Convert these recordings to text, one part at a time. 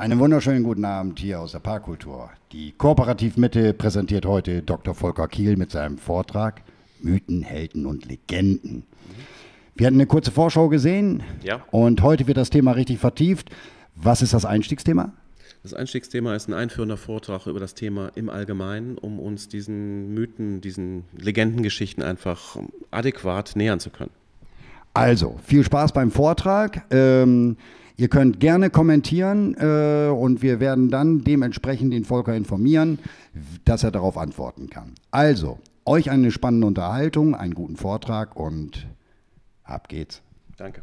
Einen wunderschönen guten Abend hier aus der Parkkultur. Die Kooperativmitte präsentiert heute Dr. Volker Kiel mit seinem Vortrag Mythen, Helden und Legenden. Wir hatten eine kurze Vorschau gesehen ja. und heute wird das Thema richtig vertieft. Was ist das Einstiegsthema? Das Einstiegsthema ist ein einführender Vortrag über das Thema im Allgemeinen, um uns diesen Mythen, diesen Legendengeschichten einfach adäquat nähern zu können. Also, viel Spaß beim Vortrag. Ähm, Ihr könnt gerne kommentieren äh, und wir werden dann dementsprechend den Volker informieren, dass er darauf antworten kann. Also, euch eine spannende Unterhaltung, einen guten Vortrag und ab geht's. Danke.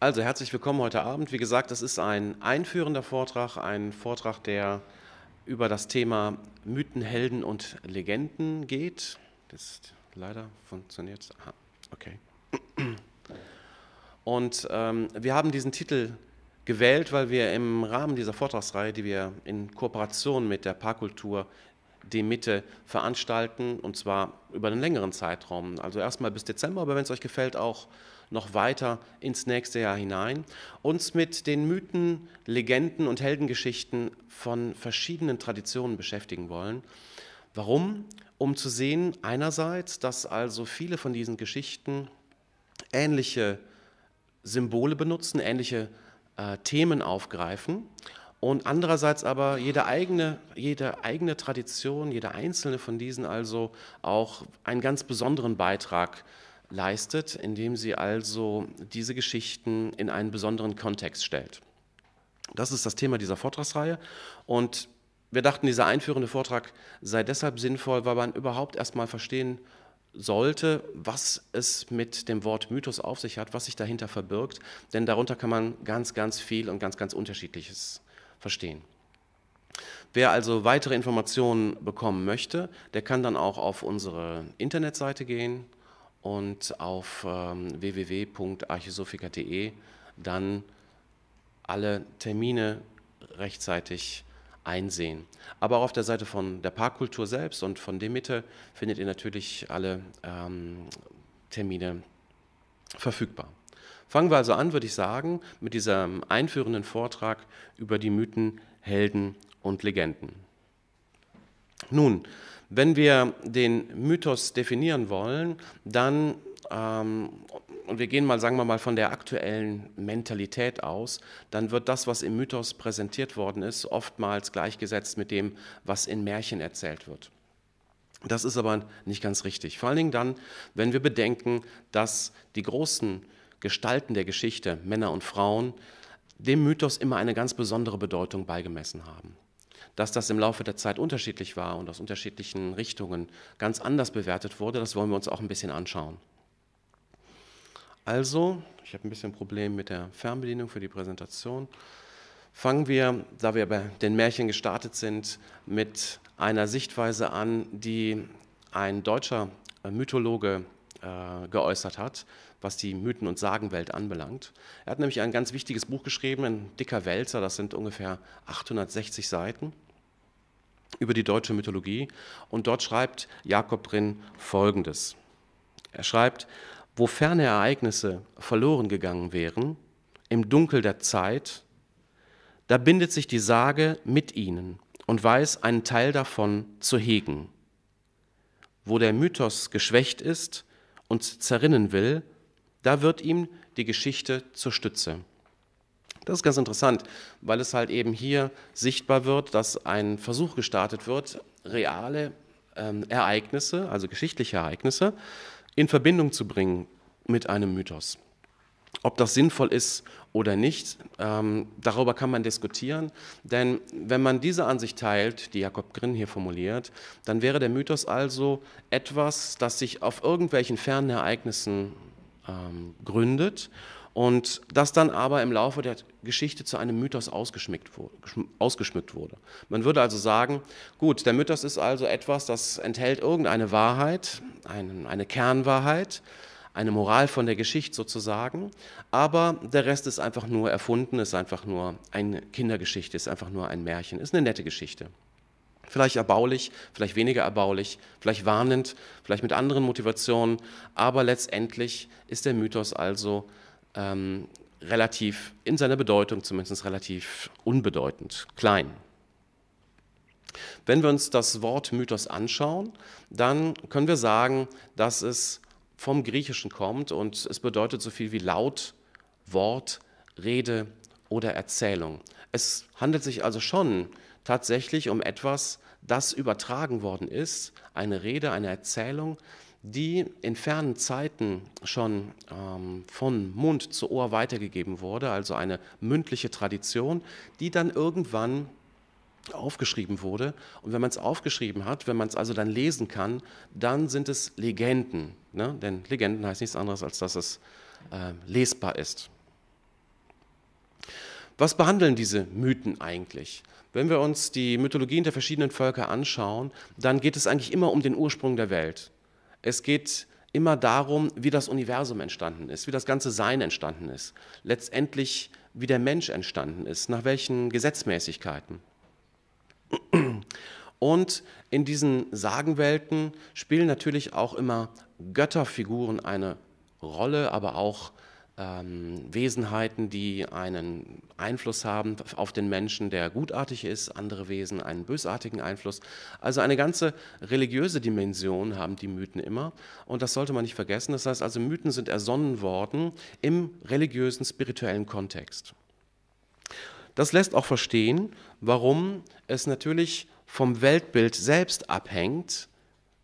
Also herzlich willkommen heute Abend. Wie gesagt, das ist ein einführender Vortrag, ein Vortrag, der über das Thema Mythen, Helden und Legenden geht. Das ist Leider funktioniert es. Aha, okay. Und ähm, wir haben diesen Titel gewählt, weil wir im Rahmen dieser Vortragsreihe, die wir in Kooperation mit der Parkkultur die Mitte veranstalten, und zwar über einen längeren Zeitraum, also erstmal bis Dezember, aber wenn es euch gefällt, auch noch weiter ins nächste Jahr hinein, uns mit den Mythen, Legenden und Heldengeschichten von verschiedenen Traditionen beschäftigen wollen. Warum? um zu sehen einerseits, dass also viele von diesen Geschichten ähnliche Symbole benutzen, ähnliche äh, Themen aufgreifen und andererseits aber jede eigene, jede eigene Tradition, jede einzelne von diesen also auch einen ganz besonderen Beitrag leistet, indem sie also diese Geschichten in einen besonderen Kontext stellt. Das ist das Thema dieser Vortragsreihe und wir dachten, dieser einführende Vortrag sei deshalb sinnvoll, weil man überhaupt erstmal verstehen sollte, was es mit dem Wort Mythos auf sich hat, was sich dahinter verbirgt, denn darunter kann man ganz, ganz viel und ganz, ganz unterschiedliches verstehen. Wer also weitere Informationen bekommen möchte, der kann dann auch auf unsere Internetseite gehen und auf ähm, www.archisophika.de dann alle Termine rechtzeitig einsehen. Aber auch auf der Seite von der Parkkultur selbst und von dem Mitte findet ihr natürlich alle ähm, Termine verfügbar. Fangen wir also an, würde ich sagen, mit diesem einführenden Vortrag über die Mythen, Helden und Legenden. Nun, wenn wir den Mythos definieren wollen, dann ähm, und wir gehen mal, sagen wir mal, von der aktuellen Mentalität aus, dann wird das, was im Mythos präsentiert worden ist, oftmals gleichgesetzt mit dem, was in Märchen erzählt wird. Das ist aber nicht ganz richtig. Vor allen Dingen dann, wenn wir bedenken, dass die großen Gestalten der Geschichte, Männer und Frauen, dem Mythos immer eine ganz besondere Bedeutung beigemessen haben dass das im Laufe der Zeit unterschiedlich war und aus unterschiedlichen Richtungen ganz anders bewertet wurde, das wollen wir uns auch ein bisschen anschauen. Also, ich habe ein bisschen Problem mit der Fernbedienung für die Präsentation. Fangen wir, da wir bei den Märchen gestartet sind, mit einer Sichtweise an, die ein deutscher äh, Mythologe äh, geäußert hat, was die Mythen- und Sagenwelt anbelangt. Er hat nämlich ein ganz wichtiges Buch geschrieben, ein dicker Wälzer, das sind ungefähr 860 Seiten über die deutsche Mythologie. Und dort schreibt Jakob Brin Folgendes. Er schreibt, wo ferne Ereignisse verloren gegangen wären, im Dunkel der Zeit, da bindet sich die Sage mit ihnen und weiß einen Teil davon zu hegen. Wo der Mythos geschwächt ist und zerrinnen will, da wird ihm die Geschichte zur Stütze. Das ist ganz interessant, weil es halt eben hier sichtbar wird, dass ein Versuch gestartet wird, reale ähm, Ereignisse, also geschichtliche Ereignisse, in Verbindung zu bringen mit einem Mythos. Ob das sinnvoll ist oder nicht, ähm, darüber kann man diskutieren. Denn wenn man diese Ansicht teilt, die Jakob Grinn hier formuliert, dann wäre der Mythos also etwas, das sich auf irgendwelchen fernen Ereignissen ähm, gründet und das dann aber im Laufe der Geschichte zu einem Mythos ausgeschmückt wurde, ausgeschmückt wurde. Man würde also sagen, gut, der Mythos ist also etwas, das enthält irgendeine Wahrheit, einen, eine Kernwahrheit, eine Moral von der Geschichte sozusagen, aber der Rest ist einfach nur erfunden, ist einfach nur eine Kindergeschichte, ist einfach nur ein Märchen, ist eine nette Geschichte. Vielleicht erbaulich, vielleicht weniger erbaulich, vielleicht warnend, vielleicht mit anderen Motivationen, aber letztendlich ist der Mythos also ähm, relativ, in seiner Bedeutung zumindest relativ unbedeutend, klein. Wenn wir uns das Wort Mythos anschauen, dann können wir sagen, dass es vom Griechischen kommt und es bedeutet so viel wie Laut, Wort, Rede oder Erzählung. Es handelt sich also schon tatsächlich um etwas, das übertragen worden ist, eine Rede, eine Erzählung, die in fernen Zeiten schon ähm, von Mund zu Ohr weitergegeben wurde, also eine mündliche Tradition, die dann irgendwann aufgeschrieben wurde. Und wenn man es aufgeschrieben hat, wenn man es also dann lesen kann, dann sind es Legenden. Ne? Denn Legenden heißt nichts anderes, als dass es äh, lesbar ist. Was behandeln diese Mythen eigentlich? Wenn wir uns die Mythologien der verschiedenen Völker anschauen, dann geht es eigentlich immer um den Ursprung der Welt. Es geht immer darum, wie das Universum entstanden ist, wie das ganze Sein entstanden ist, letztendlich wie der Mensch entstanden ist, nach welchen Gesetzmäßigkeiten. Und in diesen Sagenwelten spielen natürlich auch immer Götterfiguren eine Rolle, aber auch ähm, Wesenheiten, die einen Einfluss haben auf den Menschen, der gutartig ist, andere Wesen einen bösartigen Einfluss. Also eine ganze religiöse Dimension haben die Mythen immer und das sollte man nicht vergessen. Das heißt also, Mythen sind ersonnen worden im religiösen, spirituellen Kontext. Das lässt auch verstehen, warum es natürlich vom Weltbild selbst abhängt,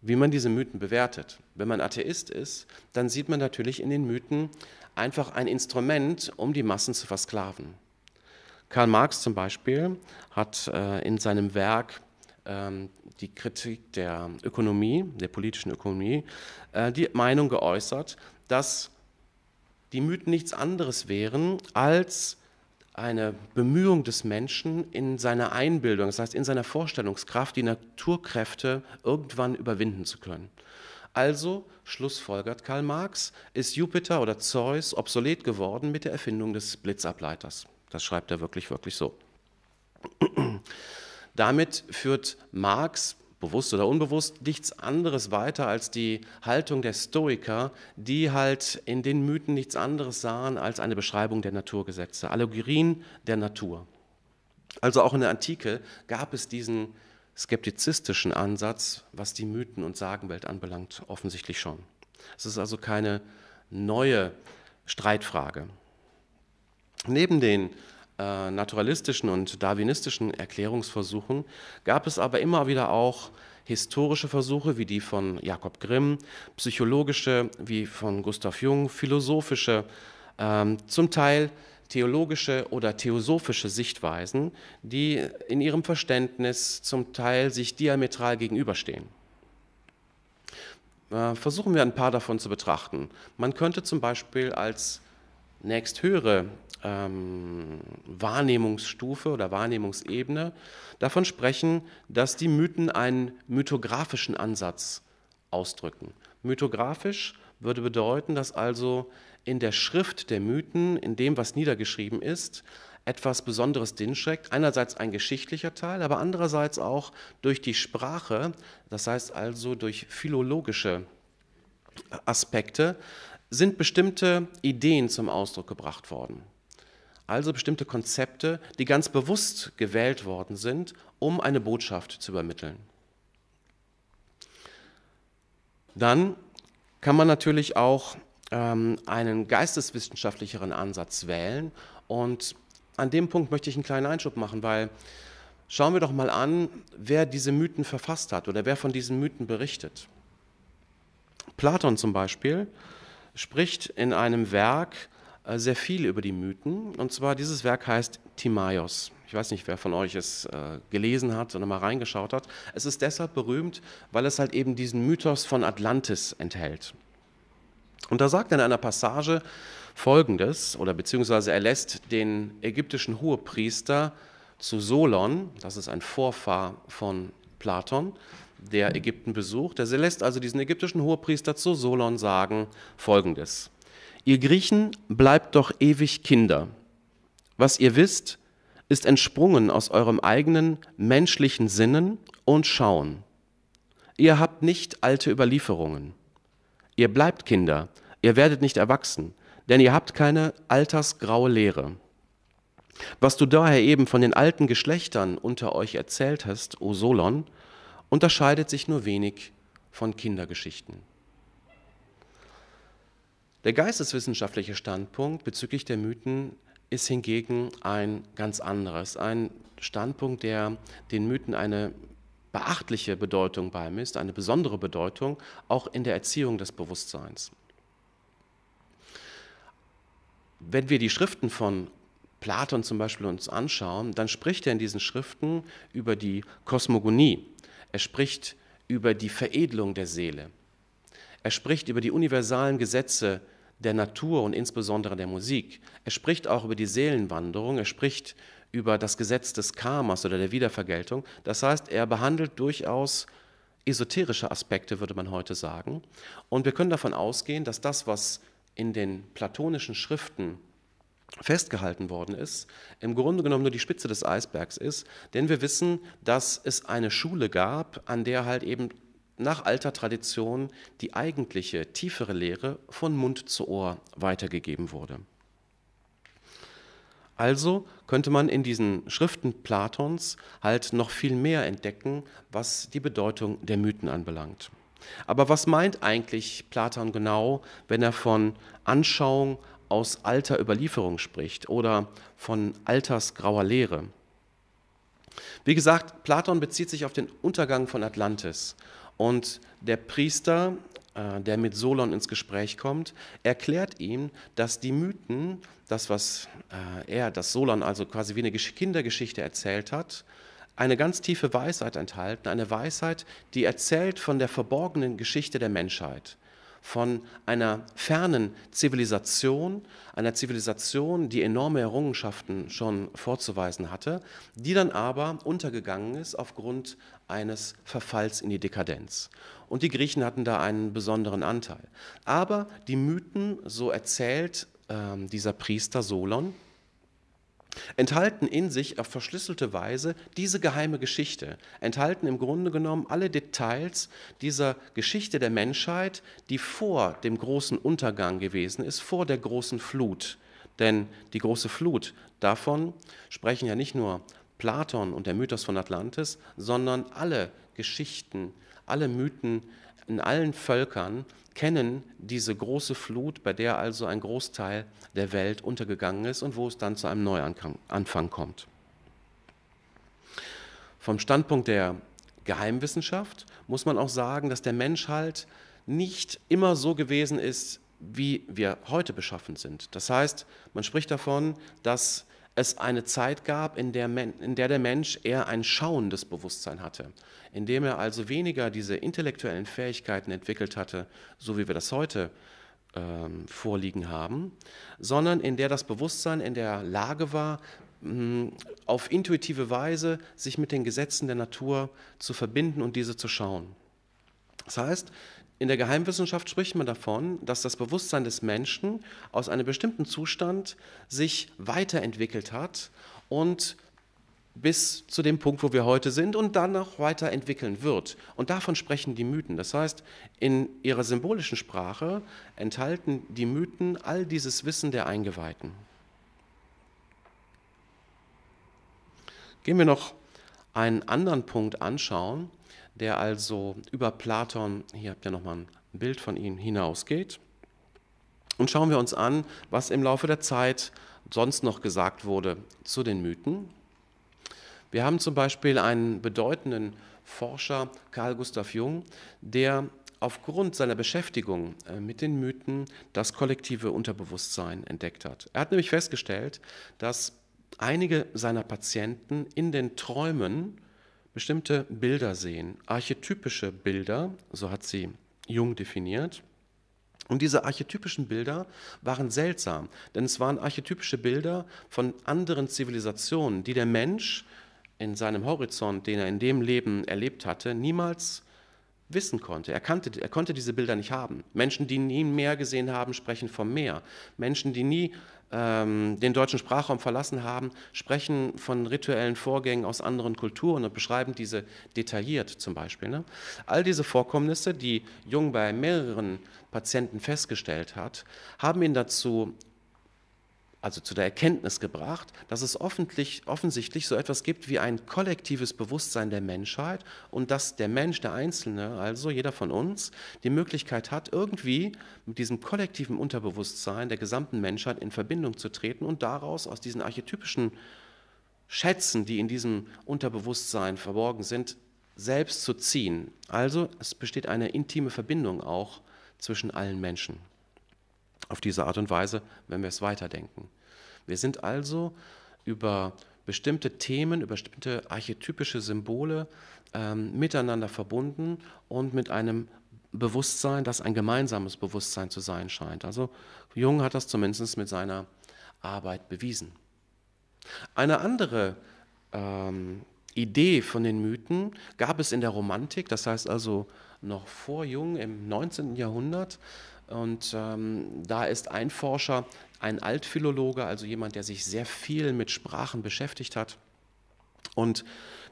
wie man diese Mythen bewertet. Wenn man Atheist ist, dann sieht man natürlich in den Mythen einfach ein Instrument, um die Massen zu versklaven. Karl Marx zum Beispiel hat äh, in seinem Werk ähm, die Kritik der Ökonomie, der politischen Ökonomie, äh, die Meinung geäußert, dass die Mythen nichts anderes wären als eine Bemühung des Menschen in seiner Einbildung, das heißt in seiner Vorstellungskraft, die Naturkräfte irgendwann überwinden zu können. Also, schlussfolgert Karl Marx, ist Jupiter oder Zeus obsolet geworden mit der Erfindung des Blitzableiters. Das schreibt er wirklich, wirklich so. Damit führt Marx bewusst oder unbewusst nichts anderes weiter als die Haltung der Stoiker, die halt in den Mythen nichts anderes sahen als eine Beschreibung der Naturgesetze, Allegorien der Natur. Also auch in der Antike gab es diesen skeptizistischen Ansatz, was die Mythen und Sagenwelt anbelangt, offensichtlich schon. Es ist also keine neue Streitfrage. Neben den äh, naturalistischen und darwinistischen Erklärungsversuchen gab es aber immer wieder auch historische Versuche wie die von Jakob Grimm, psychologische wie von Gustav Jung, philosophische, ähm, zum Teil theologische oder theosophische Sichtweisen, die in ihrem Verständnis zum Teil sich diametral gegenüberstehen. Äh, versuchen wir ein paar davon zu betrachten. Man könnte zum Beispiel als nächsthöhere ähm, Wahrnehmungsstufe oder Wahrnehmungsebene davon sprechen, dass die Mythen einen mythografischen Ansatz ausdrücken. Mythografisch würde bedeuten, dass also in der Schrift der Mythen, in dem, was niedergeschrieben ist, etwas Besonderes drinsteckt. Einerseits ein geschichtlicher Teil, aber andererseits auch durch die Sprache, das heißt also durch philologische Aspekte, sind bestimmte Ideen zum Ausdruck gebracht worden also bestimmte Konzepte, die ganz bewusst gewählt worden sind, um eine Botschaft zu übermitteln. Dann kann man natürlich auch ähm, einen geisteswissenschaftlicheren Ansatz wählen. Und an dem Punkt möchte ich einen kleinen Einschub machen, weil schauen wir doch mal an, wer diese Mythen verfasst hat oder wer von diesen Mythen berichtet. Platon zum Beispiel spricht in einem Werk äh, sehr viel über die Mythen. Und zwar dieses Werk heißt Timaios. Ich weiß nicht, wer von euch es äh, gelesen hat oder mal reingeschaut hat. Es ist deshalb berühmt, weil es halt eben diesen Mythos von Atlantis enthält. Und da sagt er in einer Passage Folgendes, oder beziehungsweise er lässt den ägyptischen Hohepriester zu Solon, das ist ein Vorfahr von Platon, der Ägypten besucht. Er lässt also diesen ägyptischen Hohepriester zu Solon sagen Folgendes. Ihr Griechen bleibt doch ewig Kinder. Was ihr wisst, ist entsprungen aus eurem eigenen menschlichen Sinnen und Schauen. Ihr habt nicht alte Überlieferungen. Ihr bleibt Kinder, ihr werdet nicht erwachsen, denn ihr habt keine altersgraue Lehre. Was du daher eben von den alten Geschlechtern unter euch erzählt hast, O Solon, unterscheidet sich nur wenig von Kindergeschichten. Der geisteswissenschaftliche Standpunkt bezüglich der Mythen ist hingegen ein ganz anderes, ein Standpunkt, der den Mythen eine beachtliche Bedeutung beimisst, eine besondere Bedeutung, auch in der Erziehung des Bewusstseins. Wenn wir die Schriften von Platon zum Beispiel uns anschauen, dann spricht er in diesen Schriften über die Kosmogonie. Er spricht über die Veredelung der Seele. Er spricht über die universalen Gesetze der Natur und insbesondere der Musik. Er spricht auch über die Seelenwanderung, er spricht über das Gesetz des Karmas oder der Wiedervergeltung. Das heißt, er behandelt durchaus esoterische Aspekte, würde man heute sagen. Und wir können davon ausgehen, dass das, was in den platonischen Schriften festgehalten worden ist, im Grunde genommen nur die Spitze des Eisbergs ist, denn wir wissen, dass es eine Schule gab, an der halt eben nach alter Tradition die eigentliche tiefere Lehre von Mund zu Ohr weitergegeben wurde. Also könnte man in diesen Schriften Platons halt noch viel mehr entdecken, was die Bedeutung der Mythen anbelangt. Aber was meint eigentlich Platon genau, wenn er von Anschauung aus alter Überlieferung spricht oder von altersgrauer Lehre? Wie gesagt, Platon bezieht sich auf den Untergang von Atlantis und der Priester, äh, der mit Solon ins Gespräch kommt, erklärt ihm, dass die Mythen, das, was äh, er, das Solon also quasi wie eine Kindergeschichte erzählt hat, eine ganz tiefe Weisheit enthalten, eine Weisheit, die erzählt von der verborgenen Geschichte der Menschheit von einer fernen Zivilisation, einer Zivilisation, die enorme Errungenschaften schon vorzuweisen hatte, die dann aber untergegangen ist aufgrund eines Verfalls in die Dekadenz. Und die Griechen hatten da einen besonderen Anteil. Aber die Mythen, so erzählt äh, dieser Priester Solon, enthalten in sich auf verschlüsselte Weise diese geheime Geschichte, enthalten im Grunde genommen alle Details dieser Geschichte der Menschheit, die vor dem großen Untergang gewesen ist, vor der großen Flut. Denn die große Flut, davon sprechen ja nicht nur Platon und der Mythos von Atlantis, sondern alle Geschichten, alle Mythen in allen Völkern kennen diese große Flut, bei der also ein Großteil der Welt untergegangen ist und wo es dann zu einem Neuanfang kommt. Vom Standpunkt der Geheimwissenschaft muss man auch sagen, dass der Mensch halt nicht immer so gewesen ist, wie wir heute beschaffen sind. Das heißt, man spricht davon, dass es eine Zeit gab, in der, in der der Mensch eher ein schauendes Bewusstsein hatte, in dem er also weniger diese intellektuellen Fähigkeiten entwickelt hatte, so wie wir das heute ähm, vorliegen haben, sondern in der das Bewusstsein in der Lage war, hm, auf intuitive Weise sich mit den Gesetzen der Natur zu verbinden und diese zu schauen. Das heißt, in der Geheimwissenschaft spricht man davon, dass das Bewusstsein des Menschen aus einem bestimmten Zustand sich weiterentwickelt hat und bis zu dem Punkt, wo wir heute sind und dann noch weiterentwickeln wird. Und davon sprechen die Mythen. Das heißt, in ihrer symbolischen Sprache enthalten die Mythen all dieses Wissen der Eingeweihten. Gehen wir noch einen anderen Punkt anschauen, der also über Platon, hier habt ihr nochmal ein Bild von ihm, hinausgeht. Und schauen wir uns an, was im Laufe der Zeit sonst noch gesagt wurde zu den Mythen. Wir haben zum Beispiel einen bedeutenden Forscher, Karl Gustav Jung, der aufgrund seiner Beschäftigung äh, mit den Mythen das kollektive Unterbewusstsein entdeckt hat. Er hat nämlich festgestellt, dass einige seiner Patienten in den Träumen bestimmte Bilder sehen, archetypische Bilder, so hat sie Jung definiert. Und diese archetypischen Bilder waren seltsam, denn es waren archetypische Bilder von anderen Zivilisationen, die der Mensch in seinem Horizont, den er in dem Leben erlebt hatte, niemals wissen konnte. Er, kannte, er konnte diese Bilder nicht haben. Menschen, die nie ein Meer gesehen haben, sprechen vom Meer. Menschen, die nie ähm, den deutschen Sprachraum verlassen haben, sprechen von rituellen Vorgängen aus anderen Kulturen und beschreiben diese detailliert zum Beispiel. Ne? All diese Vorkommnisse, die Jung bei mehreren Patienten festgestellt hat, haben ihn dazu also zu der Erkenntnis gebracht, dass es offensichtlich so etwas gibt wie ein kollektives Bewusstsein der Menschheit und dass der Mensch, der Einzelne, also jeder von uns, die Möglichkeit hat, irgendwie mit diesem kollektiven Unterbewusstsein der gesamten Menschheit in Verbindung zu treten und daraus aus diesen archetypischen Schätzen, die in diesem Unterbewusstsein verborgen sind, selbst zu ziehen. Also es besteht eine intime Verbindung auch zwischen allen Menschen auf diese Art und Weise, wenn wir es weiterdenken. Wir sind also über bestimmte Themen, über bestimmte archetypische Symbole ähm, miteinander verbunden und mit einem Bewusstsein, das ein gemeinsames Bewusstsein zu sein scheint. Also Jung hat das zumindest mit seiner Arbeit bewiesen. Eine andere ähm, Idee von den Mythen gab es in der Romantik, das heißt also noch vor Jung im 19. Jahrhundert, und ähm, da ist ein Forscher, ein Altphilologe, also jemand, der sich sehr viel mit Sprachen beschäftigt hat. Und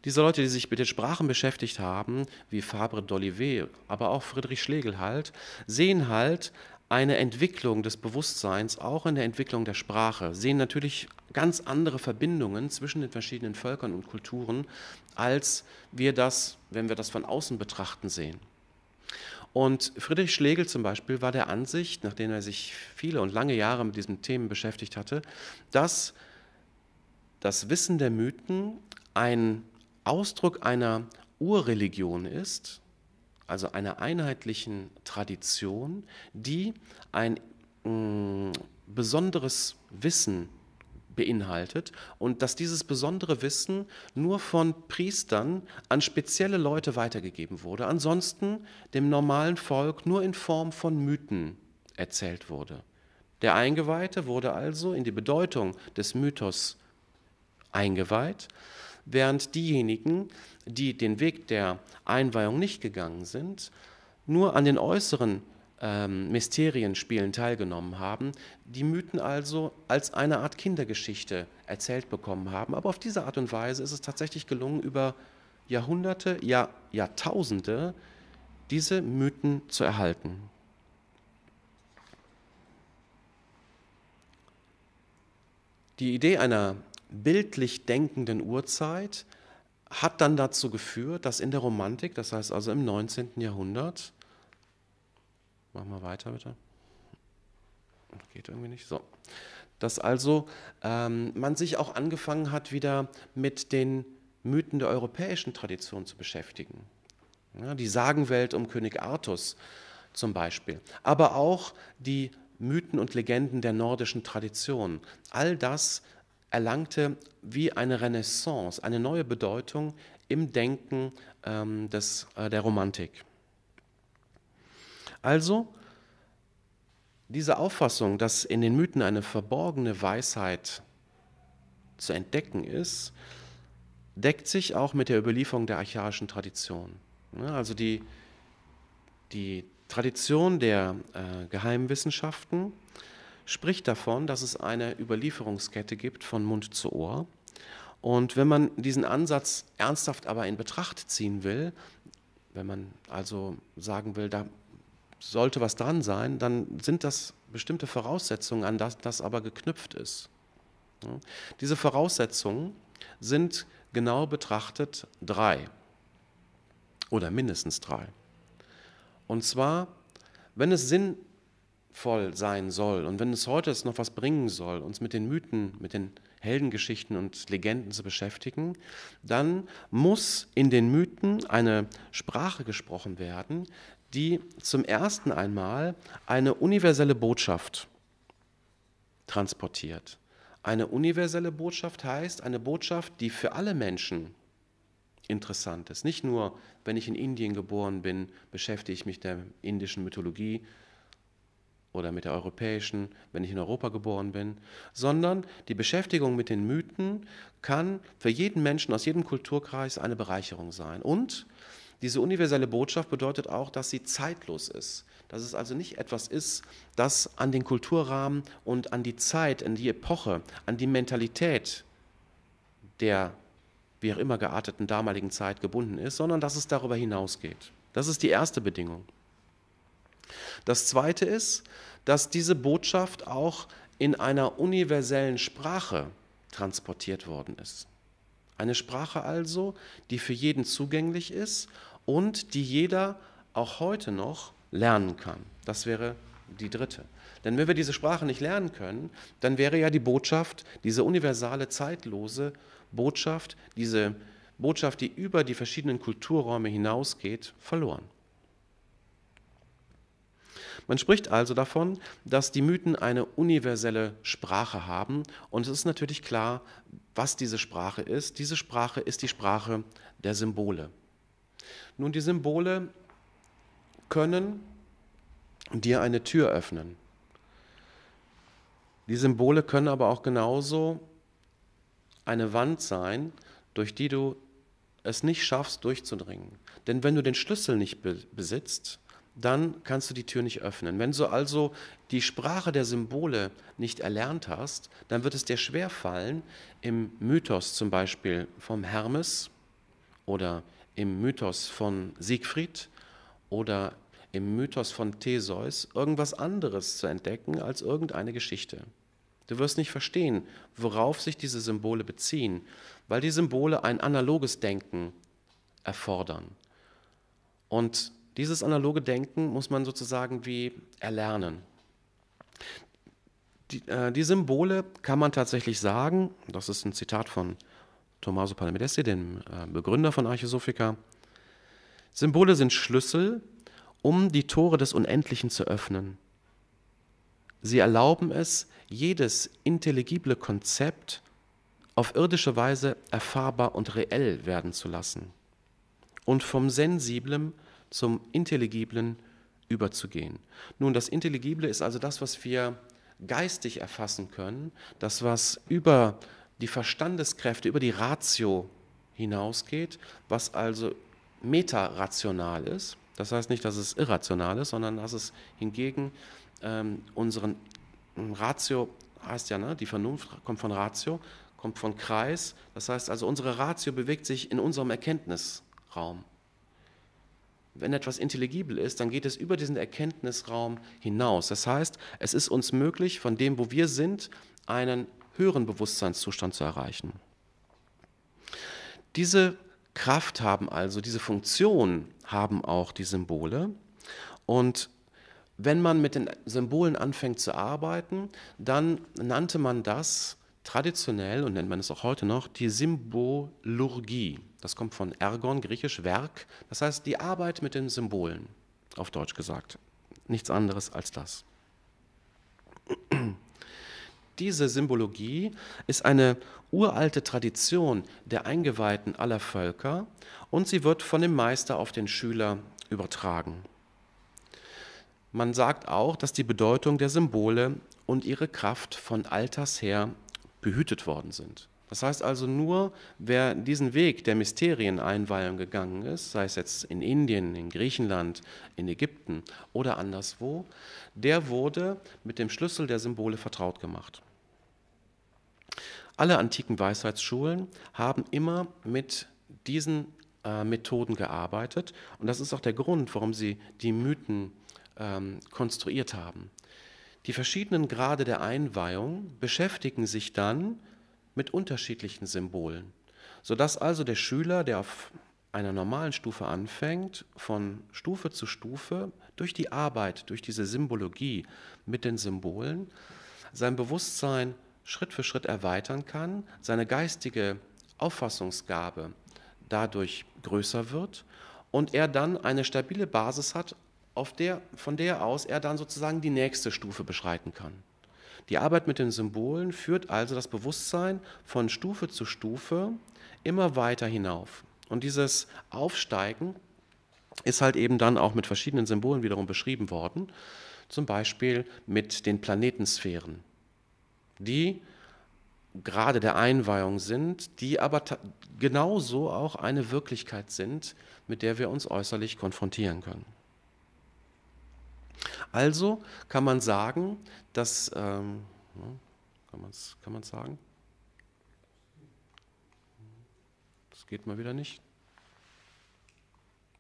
diese Leute, die sich mit den Sprachen beschäftigt haben, wie Fabre d'Olivet, aber auch Friedrich Schlegel halt, sehen halt eine Entwicklung des Bewusstseins, auch in der Entwicklung der Sprache, sehen natürlich ganz andere Verbindungen zwischen den verschiedenen Völkern und Kulturen, als wir das, wenn wir das von außen betrachten, sehen. Und Friedrich Schlegel zum Beispiel war der Ansicht, nachdem er sich viele und lange Jahre mit diesen Themen beschäftigt hatte, dass das Wissen der Mythen ein Ausdruck einer Urreligion ist, also einer einheitlichen Tradition, die ein mh, mm, besonderes Wissen beinhaltet und dass dieses besondere Wissen nur von Priestern an spezielle Leute weitergegeben wurde, ansonsten dem normalen Volk nur in Form von Mythen erzählt wurde. Der Eingeweihte wurde also in die Bedeutung des Mythos eingeweiht, während diejenigen, die den Weg der Einweihung nicht gegangen sind, nur an den äußeren ähm, Mysterienspielen teilgenommen haben, die Mythen also als eine Art Kindergeschichte erzählt bekommen haben. Aber auf diese Art und Weise ist es tatsächlich gelungen, über Jahrhunderte, ja, Jahrtausende diese Mythen zu erhalten. Die Idee einer bildlich denkenden Urzeit hat dann dazu geführt, dass in der Romantik, das heißt also im 19. Jahrhundert, Machen wir weiter, bitte. Geht irgendwie nicht. So. Dass also ähm, man sich auch angefangen hat, wieder mit den Mythen der europäischen Tradition zu beschäftigen. Ja, die Sagenwelt um König Artus zum Beispiel. Aber auch die Mythen und Legenden der nordischen Tradition. All das erlangte wie eine Renaissance, eine neue Bedeutung im Denken ähm, des, äh, der Romantik. Also diese Auffassung, dass in den Mythen eine verborgene Weisheit zu entdecken ist, deckt sich auch mit der Überlieferung der archaischen Tradition. Also die, die Tradition der äh, Geheimwissenschaften spricht davon, dass es eine Überlieferungskette gibt von Mund zu Ohr. Und wenn man diesen Ansatz ernsthaft aber in Betracht ziehen will, wenn man also sagen will, da sollte was dran sein, dann sind das bestimmte Voraussetzungen, an das das aber geknüpft ist. Diese Voraussetzungen sind genau betrachtet drei oder mindestens drei. Und zwar, wenn es sinnvoll sein soll und wenn es heute noch was bringen soll, uns mit den Mythen, mit den Heldengeschichten und Legenden zu beschäftigen, dann muss in den Mythen eine Sprache gesprochen werden, die zum ersten einmal eine universelle Botschaft transportiert. Eine universelle Botschaft heißt eine Botschaft, die für alle Menschen interessant ist. Nicht nur, wenn ich in Indien geboren bin, beschäftige ich mich der indischen Mythologie oder mit der europäischen, wenn ich in Europa geboren bin, sondern die Beschäftigung mit den Mythen kann für jeden Menschen aus jedem Kulturkreis eine Bereicherung sein. Und diese universelle Botschaft bedeutet auch, dass sie zeitlos ist. Dass es also nicht etwas ist, das an den Kulturrahmen und an die Zeit, an die Epoche, an die Mentalität der wie auch immer gearteten damaligen Zeit gebunden ist, sondern dass es darüber hinausgeht. Das ist die erste Bedingung. Das zweite ist, dass diese Botschaft auch in einer universellen Sprache transportiert worden ist. Eine Sprache also, die für jeden zugänglich ist und die jeder auch heute noch lernen kann. Das wäre die dritte. Denn wenn wir diese Sprache nicht lernen können, dann wäre ja die Botschaft, diese universale, zeitlose Botschaft, diese Botschaft, die über die verschiedenen Kulturräume hinausgeht, verloren. Man spricht also davon, dass die Mythen eine universelle Sprache haben und es ist natürlich klar, was diese Sprache ist. Diese Sprache ist die Sprache der Symbole. Nun, die Symbole können dir eine Tür öffnen. Die Symbole können aber auch genauso eine Wand sein, durch die du es nicht schaffst, durchzudringen. Denn wenn du den Schlüssel nicht be besitzt, dann kannst du die Tür nicht öffnen. Wenn du also die Sprache der Symbole nicht erlernt hast, dann wird es dir schwer fallen, im Mythos zum Beispiel vom Hermes oder im Mythos von Siegfried oder im Mythos von Theseus irgendwas anderes zu entdecken als irgendeine Geschichte. Du wirst nicht verstehen, worauf sich diese Symbole beziehen, weil die Symbole ein analoges Denken erfordern. Und dieses analoge Denken muss man sozusagen wie erlernen. Die, äh, die Symbole kann man tatsächlich sagen, das ist ein Zitat von Tommaso Palamedesi, dem äh, Begründer von Archosophica. Symbole sind Schlüssel, um die Tore des Unendlichen zu öffnen. Sie erlauben es, jedes intelligible Konzept auf irdische Weise erfahrbar und reell werden zu lassen und vom Sensiblen zum Intelligiblen überzugehen. Nun, das Intelligible ist also das, was wir geistig erfassen können, das, was über die Verstandeskräfte über die Ratio hinausgeht, was also metarational ist. Das heißt nicht, dass es irrational ist, sondern dass es hingegen ähm, unseren hm, Ratio, heißt ja, ne, die Vernunft kommt von Ratio, kommt von Kreis. Das heißt also, unsere Ratio bewegt sich in unserem Erkenntnisraum. Wenn etwas intelligibel ist, dann geht es über diesen Erkenntnisraum hinaus. Das heißt, es ist uns möglich, von dem, wo wir sind, einen höheren Bewusstseinszustand zu erreichen. Diese Kraft haben also, diese Funktion haben auch die Symbole. Und wenn man mit den Symbolen anfängt zu arbeiten, dann nannte man das traditionell und nennt man es auch heute noch die Symbolurgie. Das kommt von Ergon, griechisch Werk, das heißt die Arbeit mit den Symbolen, auf Deutsch gesagt. Nichts anderes als das diese Symbologie ist eine uralte Tradition der Eingeweihten aller Völker und sie wird von dem Meister auf den Schüler übertragen. Man sagt auch, dass die Bedeutung der Symbole und ihre Kraft von alters her behütet worden sind. Das heißt also nur, wer diesen Weg der Mysterieneinweihung gegangen ist, sei es jetzt in Indien, in Griechenland, in Ägypten oder anderswo, der wurde mit dem Schlüssel der Symbole vertraut gemacht. Alle antiken Weisheitsschulen haben immer mit diesen äh, Methoden gearbeitet und das ist auch der Grund, warum sie die Mythen ähm, konstruiert haben. Die verschiedenen Grade der Einweihung beschäftigen sich dann mit unterschiedlichen Symbolen, sodass also der Schüler, der auf einer normalen Stufe anfängt, von Stufe zu Stufe durch die Arbeit, durch diese Symbologie mit den Symbolen, sein Bewusstsein Schritt für Schritt erweitern kann, seine geistige Auffassungsgabe dadurch größer wird und er dann eine stabile Basis hat, auf der, von der aus er dann sozusagen die nächste Stufe beschreiten kann. Die Arbeit mit den Symbolen führt also das Bewusstsein von Stufe zu Stufe immer weiter hinauf. Und dieses Aufsteigen ist halt eben dann auch mit verschiedenen Symbolen wiederum beschrieben worden, zum Beispiel mit den Planetensphären die gerade der Einweihung sind, die aber genauso auch eine Wirklichkeit sind, mit der wir uns äußerlich konfrontieren können. Also kann man sagen, dass, ähm, ne, kann man es kann man's sagen? Das geht mal wieder nicht.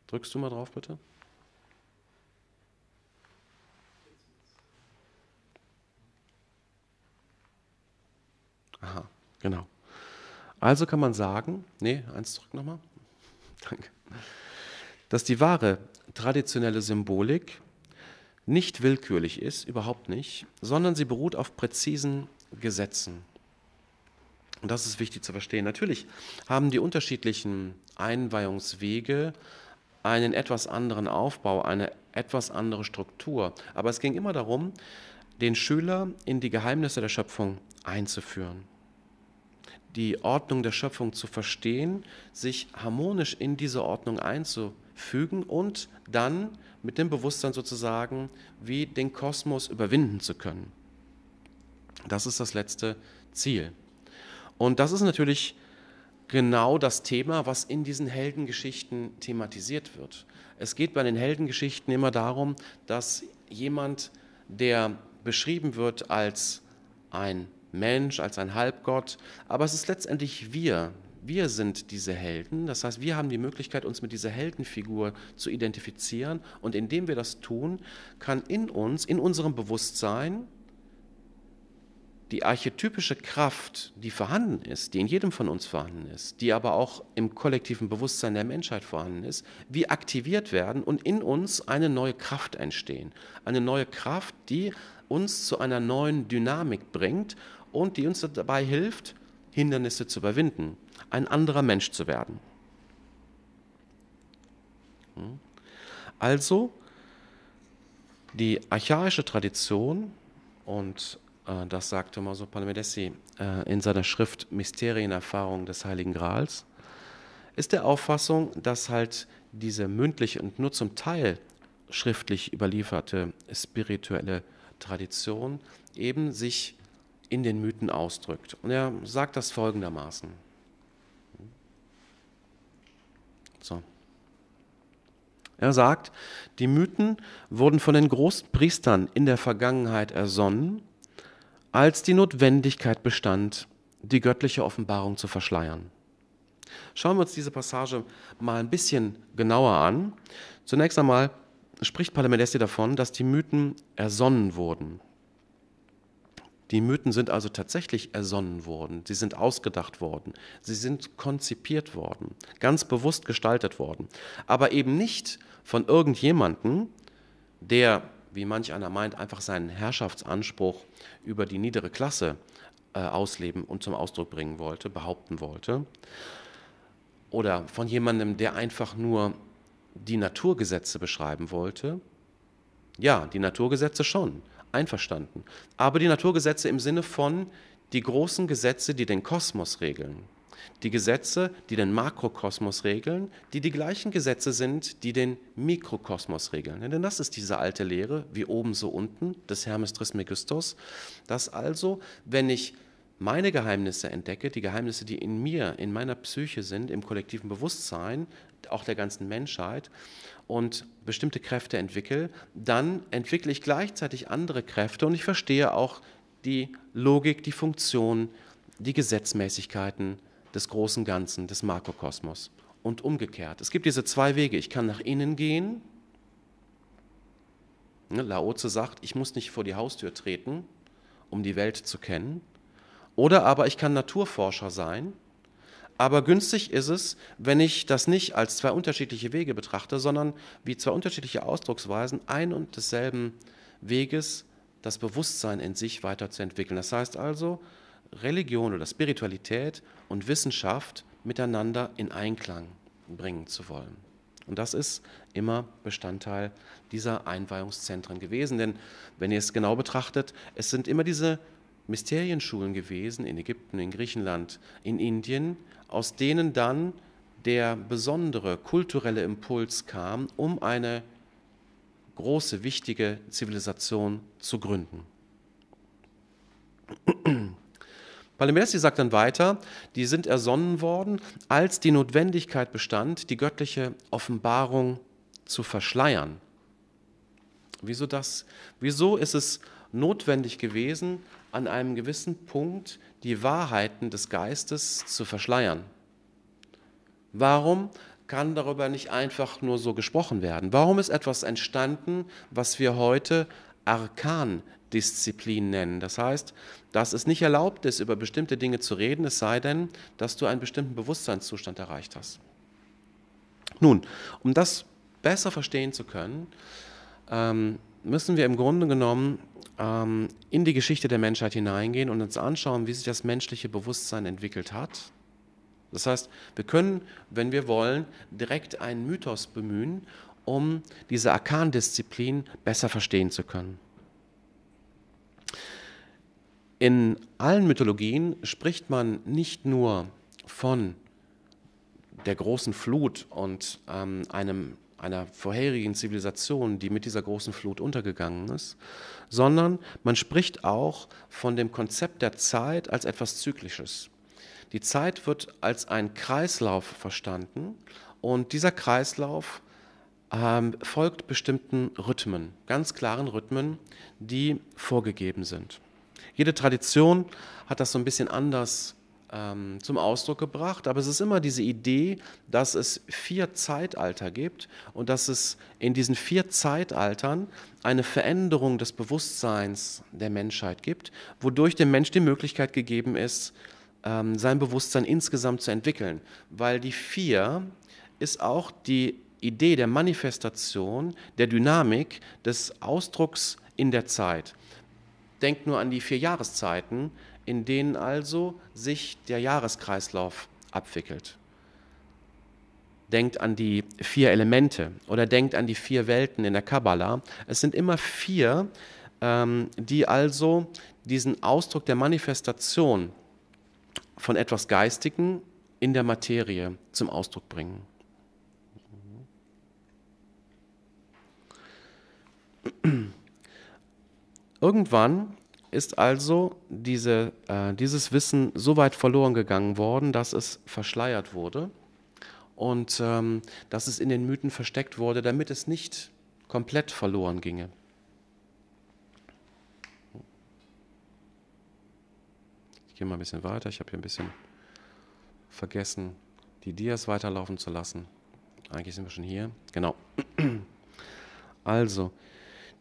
Drückst du mal drauf, bitte? Aha, genau. Also kann man sagen, nee, eins zurück nochmal. Danke. Dass die wahre traditionelle Symbolik nicht willkürlich ist, überhaupt nicht, sondern sie beruht auf präzisen Gesetzen. Und das ist wichtig zu verstehen. Natürlich haben die unterschiedlichen Einweihungswege einen etwas anderen Aufbau, eine etwas andere Struktur. Aber es ging immer darum, den Schüler in die Geheimnisse der Schöpfung einzuführen. Die Ordnung der Schöpfung zu verstehen, sich harmonisch in diese Ordnung einzufügen und dann mit dem Bewusstsein sozusagen wie den Kosmos überwinden zu können. Das ist das letzte Ziel. Und das ist natürlich genau das Thema, was in diesen Heldengeschichten thematisiert wird. Es geht bei den Heldengeschichten immer darum, dass jemand, der beschrieben wird als ein Mensch, als ein Halbgott. Aber es ist letztendlich wir. Wir sind diese Helden. Das heißt, wir haben die Möglichkeit, uns mit dieser Heldenfigur zu identifizieren. Und indem wir das tun, kann in uns, in unserem Bewusstsein, die archetypische Kraft, die vorhanden ist, die in jedem von uns vorhanden ist, die aber auch im kollektiven Bewusstsein der Menschheit vorhanden ist, wie aktiviert werden und in uns eine neue Kraft entstehen. Eine neue Kraft, die uns zu einer neuen Dynamik bringt und die uns dabei hilft, Hindernisse zu überwinden, ein anderer Mensch zu werden. Hm? Also, die archaische Tradition, und äh, das sagt Tommaso Palmedesi äh, in seiner Schrift Mysterienerfahrung des Heiligen Grals, ist der Auffassung, dass halt diese mündliche und nur zum Teil schriftlich überlieferte spirituelle Tradition eben sich in den Mythen ausdrückt. Und er sagt das folgendermaßen. So. Er sagt, die Mythen wurden von den großen Priestern in der Vergangenheit ersonnen, als die Notwendigkeit bestand, die göttliche Offenbarung zu verschleiern. Schauen wir uns diese Passage mal ein bisschen genauer an. Zunächst einmal spricht Palamedesti davon, dass die Mythen ersonnen wurden. Die Mythen sind also tatsächlich ersonnen worden, sie sind ausgedacht worden, sie sind konzipiert worden, ganz bewusst gestaltet worden, aber eben nicht von irgendjemanden, der, wie manch einer meint, einfach seinen Herrschaftsanspruch über die niedere Klasse äh, ausleben und zum Ausdruck bringen wollte, behaupten wollte, oder von jemandem, der einfach nur die Naturgesetze beschreiben wollte. Ja, die Naturgesetze schon, einverstanden. Aber die Naturgesetze im Sinne von die großen Gesetze, die den Kosmos regeln. Die Gesetze, die den Makrokosmos regeln, die die gleichen Gesetze sind, die den Mikrokosmos regeln. Denn das ist diese alte Lehre, wie oben so unten, des Hermes Trismegistus, dass also, wenn ich meine Geheimnisse entdecke, die Geheimnisse, die in mir, in meiner Psyche sind, im kollektiven Bewusstsein, auch der ganzen Menschheit, und bestimmte Kräfte entwickle, dann entwickle ich gleichzeitig andere Kräfte und ich verstehe auch die Logik, die Funktion, die Gesetzmäßigkeiten des großen Ganzen, des Makrokosmos und umgekehrt. Es gibt diese zwei Wege. Ich kann nach innen gehen. Ne, Laozi sagt, ich muss nicht vor die Haustür treten, um die Welt zu kennen. Oder aber ich kann Naturforscher sein aber günstig ist es, wenn ich das nicht als zwei unterschiedliche Wege betrachte, sondern wie zwei unterschiedliche Ausdrucksweisen ein und desselben Weges das Bewusstsein in sich weiterzuentwickeln. Das heißt also, Religion oder Spiritualität und Wissenschaft miteinander in Einklang bringen zu wollen. Und das ist immer Bestandteil dieser Einweihungszentren gewesen. Denn wenn ihr es genau betrachtet, es sind immer diese Mysterienschulen gewesen in Ägypten, in Griechenland, in Indien, aus denen dann der besondere kulturelle Impuls kam, um eine große, wichtige Zivilisation zu gründen. Palimesti sagt dann weiter, die sind ersonnen worden, als die Notwendigkeit bestand, die göttliche Offenbarung zu verschleiern. Wieso das? Wieso ist es notwendig gewesen, an einem gewissen Punkt die Wahrheiten des Geistes zu verschleiern? Warum kann darüber nicht einfach nur so gesprochen werden? Warum ist etwas entstanden, was wir heute Arkandisziplin nennen? Das heißt, dass es nicht erlaubt ist, über bestimmte Dinge zu reden, es sei denn, dass du einen bestimmten Bewusstseinszustand erreicht hast. Nun, um das besser verstehen zu können, ähm, müssen wir im Grunde genommen ähm, in die Geschichte der Menschheit hineingehen und uns anschauen, wie sich das menschliche Bewusstsein entwickelt hat. Das heißt, wir können, wenn wir wollen, direkt einen Mythos bemühen, um diese Arkan-Disziplin besser verstehen zu können. In allen Mythologien spricht man nicht nur von der großen Flut und ähm, einem einer vorherigen Zivilisation, die mit dieser großen Flut untergegangen ist, sondern man spricht auch von dem Konzept der Zeit als etwas Zyklisches. Die Zeit wird als ein Kreislauf verstanden und dieser Kreislauf ähm, folgt bestimmten Rhythmen, ganz klaren Rhythmen, die vorgegeben sind. Jede Tradition hat das so ein bisschen anders ähm, zum Ausdruck gebracht. Aber es ist immer diese Idee, dass es vier Zeitalter gibt und dass es in diesen vier Zeitaltern eine Veränderung des Bewusstseins der Menschheit gibt, wodurch dem Mensch die Möglichkeit gegeben ist, ähm, sein Bewusstsein insgesamt zu entwickeln. Weil die vier ist auch die Idee der Manifestation, der Dynamik, des Ausdrucks in der Zeit. Denkt nur an die vier Jahreszeiten, in denen also sich der Jahreskreislauf abwickelt. Denkt an die vier Elemente oder denkt an die vier Welten in der Kabbalah. Es sind immer vier, ähm, die also diesen Ausdruck der Manifestation von etwas Geistigen in der Materie zum Ausdruck bringen. Irgendwann ist also diese, äh, dieses Wissen so weit verloren gegangen worden, dass es verschleiert wurde und ähm, dass es in den Mythen versteckt wurde, damit es nicht komplett verloren ginge. Ich gehe mal ein bisschen weiter. Ich habe hier ein bisschen vergessen, die Dias weiterlaufen zu lassen. Eigentlich sind wir schon hier. Genau. Also,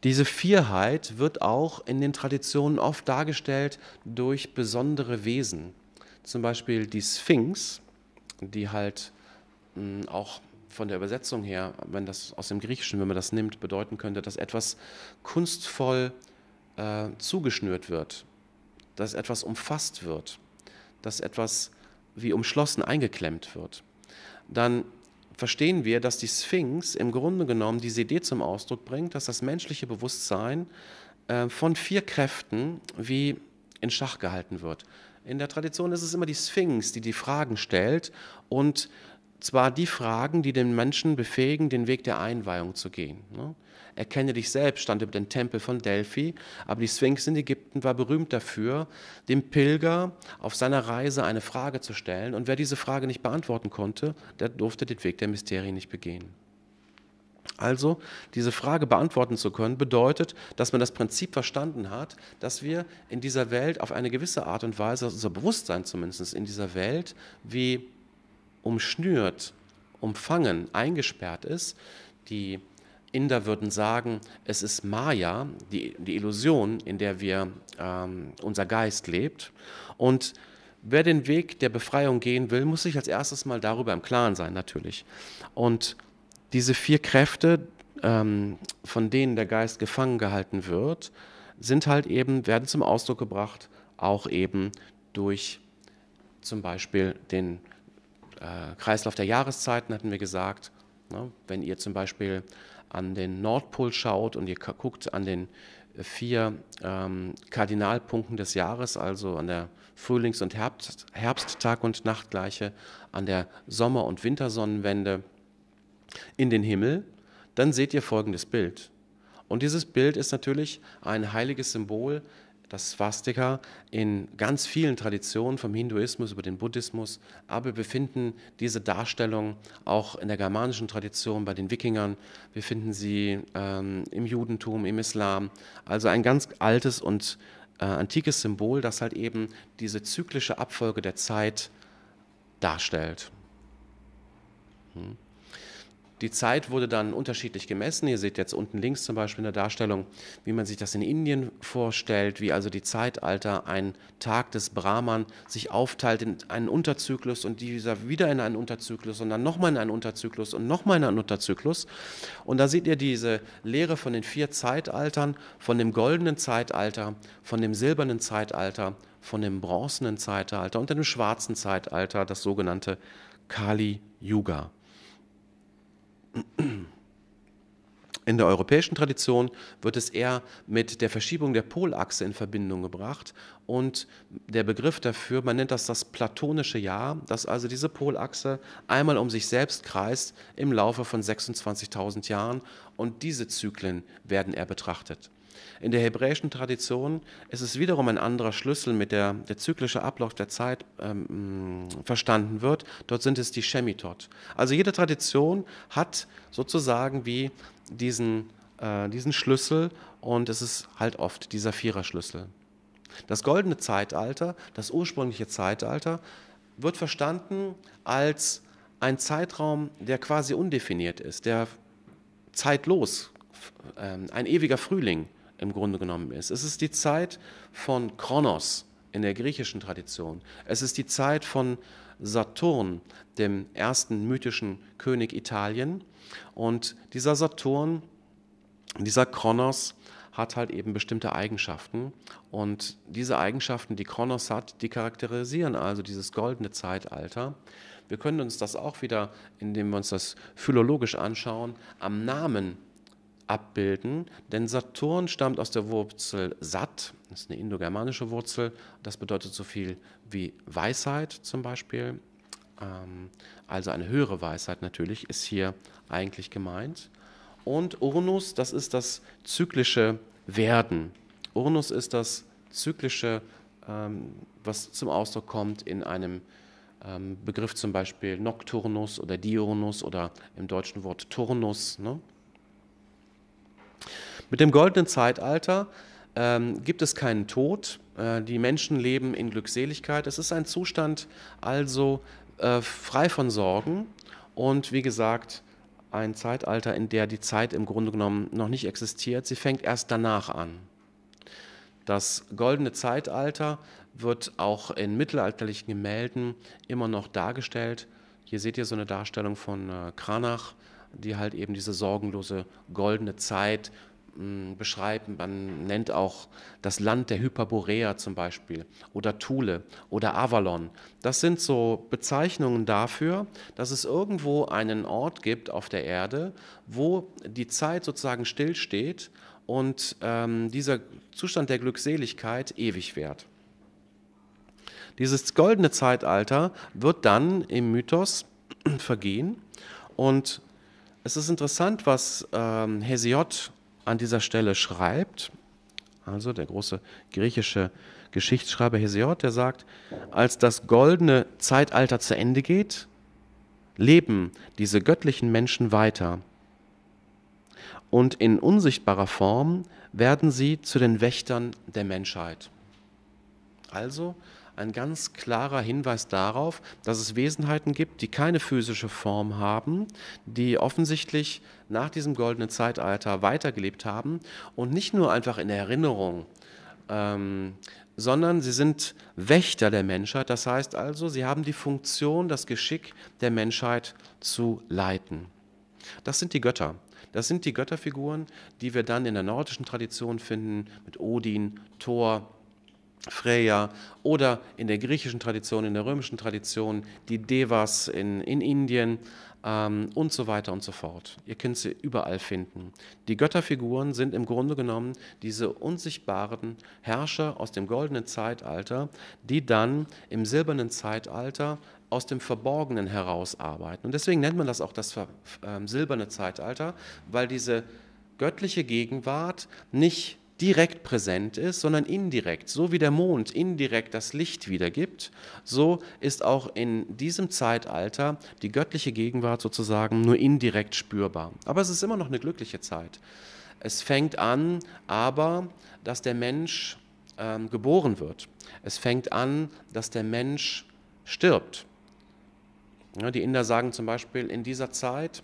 diese Vierheit wird auch in den Traditionen oft dargestellt durch besondere Wesen. Zum Beispiel die Sphinx, die halt hm, auch von der Übersetzung her, wenn das aus dem Griechischen, wenn man das nimmt, bedeuten könnte, dass etwas kunstvoll äh, zugeschnürt wird, dass etwas umfasst wird, dass etwas wie umschlossen eingeklemmt wird. Dann verstehen wir, dass die Sphinx im Grunde genommen diese Idee zum Ausdruck bringt, dass das menschliche Bewusstsein äh, von vier Kräften wie in Schach gehalten wird. In der Tradition ist es immer die Sphinx, die die Fragen stellt und zwar die Fragen, die den Menschen befähigen, den Weg der Einweihung zu gehen. Ne? Erkenne dich selbst stand über den Tempel von Delphi, aber die Sphinx in Ägypten war berühmt dafür, dem Pilger auf seiner Reise eine Frage zu stellen und wer diese Frage nicht beantworten konnte, der durfte den Weg der Mysterien nicht begehen. Also, diese Frage beantworten zu können, bedeutet, dass man das Prinzip verstanden hat, dass wir in dieser Welt auf eine gewisse Art und Weise, also unser Bewusstsein zumindest, in dieser Welt wie umschnürt, umfangen, eingesperrt ist. Die Inder würden sagen, es ist Maya, die, die Illusion, in der wir ähm, unser Geist lebt. Und wer den Weg der Befreiung gehen will, muss sich als erstes mal darüber im Klaren sein, natürlich. Und diese vier Kräfte, ähm, von denen der Geist gefangen gehalten wird, sind halt eben, werden zum Ausdruck gebracht, auch eben durch zum Beispiel den äh, Kreislauf der Jahreszeiten, hatten wir gesagt. Ne? Wenn ihr zum Beispiel an den Nordpol schaut und ihr guckt an den äh, vier ähm, Kardinalpunkten des Jahres, also an der Frühlings- und Herbst, Herbsttag- und Nachtgleiche, an der Sommer- und Wintersonnenwende in den Himmel, dann seht ihr folgendes Bild. Und dieses Bild ist natürlich ein heiliges Symbol das Swastika in ganz vielen Traditionen vom Hinduismus über den Buddhismus, aber wir befinden diese Darstellung auch in der germanischen Tradition bei den Wikingern, wir finden sie ähm, im Judentum, im Islam. Also ein ganz altes und äh, antikes Symbol, das halt eben diese zyklische Abfolge der Zeit darstellt. Hm. Die Zeit wurde dann unterschiedlich gemessen. Ihr seht jetzt unten links zum Beispiel in der Darstellung, wie man sich das in Indien vorstellt, wie also die Zeitalter, ein Tag des Brahman sich aufteilt in einen Unterzyklus und dieser wieder in einen Unterzyklus und dann nochmal in einen Unterzyklus und nochmal in einen Unterzyklus. Und da seht ihr diese Lehre von den vier Zeitaltern, von dem goldenen Zeitalter, von dem silbernen Zeitalter, von dem bronzenen Zeitalter und dem schwarzen Zeitalter, das sogenannte Kali Yuga. In der europäischen Tradition wird es eher mit der Verschiebung der Polachse in Verbindung gebracht und der Begriff dafür, man nennt das das platonische Jahr, dass also diese Polachse einmal um sich selbst kreist im Laufe von 26.000 Jahren und diese Zyklen werden eher betrachtet. In der hebräischen Tradition ist es wiederum ein anderer Schlüssel, mit der der zyklische Ablauf der Zeit ähm, mm, verstanden wird. Dort sind es die Shemitot. Also jede Tradition hat sozusagen wie diesen, äh, diesen Schlüssel und es ist halt oft dieser Viererschlüssel. Das goldene Zeitalter, das ursprüngliche Zeitalter, wird verstanden als ein Zeitraum, der quasi undefiniert ist, der zeitlos, ähm, ein ewiger Frühling im Grunde genommen ist. Es ist die Zeit von Kronos in der griechischen Tradition. Es ist die Zeit von Saturn, dem ersten mythischen König Italien. Und dieser Saturn, dieser Kronos, hat halt eben bestimmte Eigenschaften. Und diese Eigenschaften, die Kronos hat, die charakterisieren also dieses goldene Zeitalter. Wir können uns das auch wieder, indem wir uns das philologisch anschauen, am Namen abbilden, denn Saturn stammt aus der Wurzel Sat, das ist eine indogermanische Wurzel, das bedeutet so viel wie Weisheit zum Beispiel. Ähm, also eine höhere Weisheit natürlich ist hier eigentlich gemeint. Und Urnus, das ist das zyklische Werden. Urnus ist das zyklische, ähm, was zum Ausdruck kommt in einem ähm, Begriff zum Beispiel Nocturnus oder Diurnus oder im deutschen Wort Turnus. Ne? Mit dem goldenen Zeitalter ähm, gibt es keinen Tod. Äh, die Menschen leben in Glückseligkeit. Es ist ein Zustand also äh, frei von Sorgen und wie gesagt, ein Zeitalter, in der die Zeit im Grunde genommen noch nicht existiert. Sie fängt erst danach an. Das goldene Zeitalter wird auch in mittelalterlichen Gemälden immer noch dargestellt. Hier seht ihr so eine Darstellung von äh, Kranach, die halt eben diese sorgenlose goldene Zeit beschreiben. man nennt auch das Land der Hyperborea zum Beispiel oder Thule oder Avalon. Das sind so Bezeichnungen dafür, dass es irgendwo einen Ort gibt auf der Erde, wo die Zeit sozusagen stillsteht und ähm, dieser Zustand der Glückseligkeit ewig währt. Dieses goldene Zeitalter wird dann im Mythos vergehen und es ist interessant, was ähm, Hesiod an dieser Stelle schreibt, also der große griechische Geschichtsschreiber Hesiod, der sagt, als das goldene Zeitalter zu Ende geht, leben diese göttlichen Menschen weiter. Und in unsichtbarer Form werden sie zu den Wächtern der Menschheit. Also ein ganz klarer Hinweis darauf, dass es Wesenheiten gibt, die keine physische Form haben, die offensichtlich nach diesem goldenen Zeitalter weitergelebt haben und nicht nur einfach in Erinnerung, ähm, sondern sie sind Wächter der Menschheit. Das heißt also, sie haben die Funktion, das Geschick der Menschheit zu leiten. Das sind die Götter. Das sind die Götterfiguren, die wir dann in der nordischen Tradition finden, mit Odin, Thor, Freya oder in der griechischen Tradition, in der römischen Tradition, die Devas in, in Indien ähm, und so weiter und so fort. Ihr könnt sie überall finden. Die Götterfiguren sind im Grunde genommen diese unsichtbaren Herrscher aus dem goldenen Zeitalter, die dann im silbernen Zeitalter aus dem Verborgenen herausarbeiten. Und deswegen nennt man das auch das äh, silberne Zeitalter, weil diese göttliche Gegenwart nicht direkt präsent ist, sondern indirekt. So wie der Mond indirekt das Licht wiedergibt, so ist auch in diesem Zeitalter die göttliche Gegenwart sozusagen nur indirekt spürbar. Aber es ist immer noch eine glückliche Zeit. Es fängt an, aber dass der Mensch ähm, geboren wird. Es fängt an, dass der Mensch stirbt. Ja, die Inder sagen zum Beispiel, in dieser Zeit,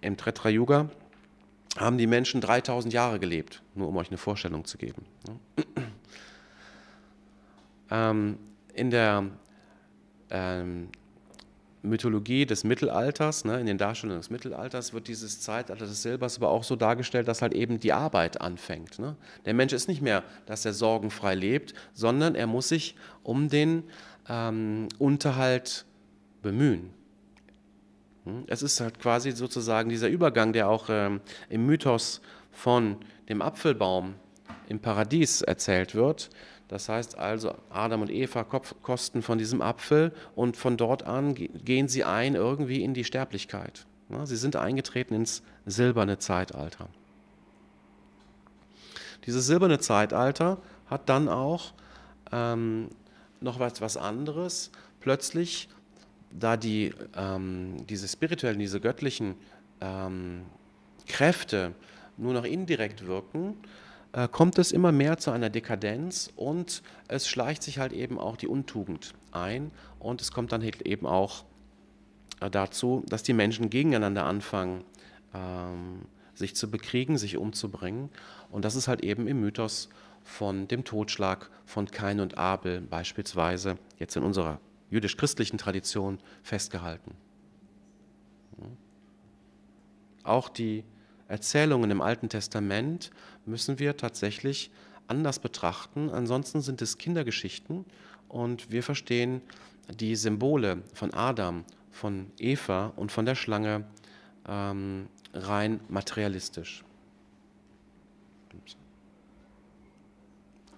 im Tretra Yuga, haben die Menschen 3000 Jahre gelebt, nur um euch eine Vorstellung zu geben. Ähm, in der ähm, Mythologie des Mittelalters, ne, in den Darstellungen des Mittelalters wird dieses Zeitalter des Silbers aber auch so dargestellt, dass halt eben die Arbeit anfängt. Ne? Der Mensch ist nicht mehr, dass er sorgenfrei lebt, sondern er muss sich um den ähm, Unterhalt bemühen. Hm? Es ist halt quasi sozusagen dieser Übergang, der auch ähm, im Mythos von dem Apfelbaum im Paradies erzählt wird. Das heißt also, Adam und Eva kosten von diesem Apfel und von dort an gehen sie ein irgendwie in die Sterblichkeit. Sie sind eingetreten ins silberne Zeitalter. Dieses silberne Zeitalter hat dann auch ähm, noch was, was anderes. Plötzlich da die, ähm, diese spirituellen, diese göttlichen ähm, Kräfte nur noch indirekt wirken, äh, kommt es immer mehr zu einer Dekadenz und es schleicht sich halt eben auch die Untugend ein und es kommt dann halt eben auch äh, dazu, dass die Menschen gegeneinander anfangen, ähm, sich zu bekriegen, sich umzubringen und das ist halt eben im Mythos von dem Totschlag von Kain und Abel beispielsweise jetzt in unserer jüdisch-christlichen Tradition festgehalten. Auch die Erzählungen im Alten Testament müssen wir tatsächlich anders betrachten. Ansonsten sind es Kindergeschichten und wir verstehen die Symbole von Adam, von Eva und von der Schlange ähm, rein materialistisch.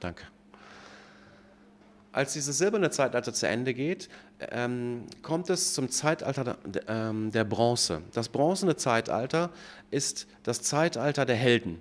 Danke. Als dieses silberne Zeitalter zu Ende geht, ähm, kommt es zum Zeitalter der, ähm, der Bronze. Das bronzene Zeitalter ist das Zeitalter der Helden.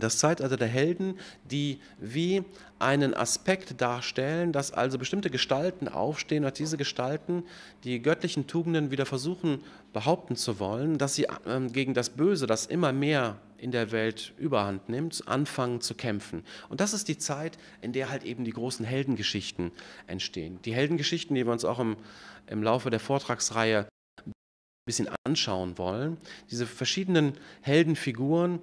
Das Zeitalter der Helden, die wie einen Aspekt darstellen, dass also bestimmte Gestalten aufstehen, dass diese Gestalten die göttlichen Tugenden wieder versuchen behaupten zu wollen, dass sie ähm, gegen das Böse, das immer mehr in der Welt überhand nimmt, anfangen zu kämpfen. Und das ist die Zeit, in der halt eben die großen Heldengeschichten entstehen. Die Heldengeschichten, die wir uns auch im, im Laufe der Vortragsreihe ein bisschen anschauen wollen. Diese verschiedenen Heldenfiguren,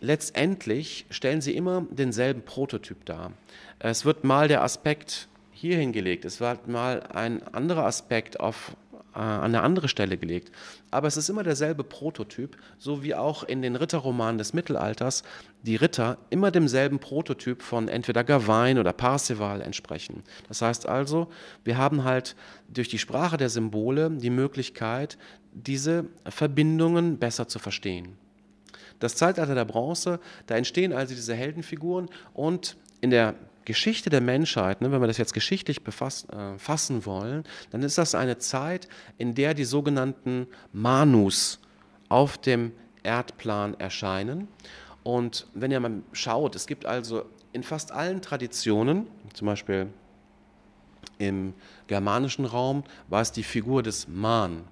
letztendlich stellen sie immer denselben Prototyp dar. Es wird mal der Aspekt hier hingelegt, es wird mal ein anderer Aspekt auf äh, an eine andere Stelle gelegt. Aber es ist immer derselbe Prototyp, so wie auch in den Ritterromanen des Mittelalters die Ritter immer demselben Prototyp von entweder Gawain oder Parseval entsprechen. Das heißt also, wir haben halt durch die Sprache der Symbole die Möglichkeit, diese Verbindungen besser zu verstehen. Das Zeitalter der Bronze, da entstehen also diese Heldenfiguren und in der Geschichte der Menschheit, ne, wenn wir das jetzt geschichtlich befassen, äh, fassen wollen, dann ist das eine Zeit, in der die sogenannten Manus auf dem Erdplan erscheinen. Und wenn ihr mal schaut, es gibt also in fast allen Traditionen, zum Beispiel im germanischen Raum, war es die Figur des Man,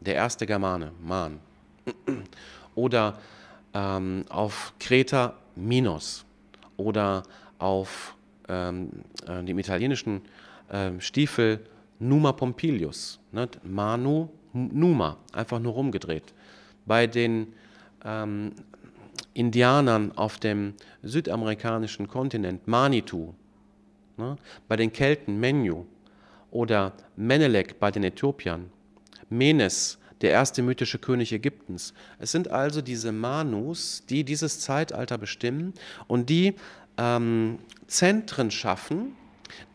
der erste Germane, Man. Oder ähm, auf Kreta Minos. Oder auf ähm, äh, dem italienischen ähm, Stiefel Numa Pompilius. Ne? Manu, Numa, einfach nur rumgedreht. Bei den ähm, Indianern auf dem südamerikanischen Kontinent Manitou, ne? bei den Kelten Menu oder Menelek bei den Äthiopiern, Menes, der erste mythische König Ägyptens. Es sind also diese Manus, die dieses Zeitalter bestimmen und die ähm, Zentren schaffen,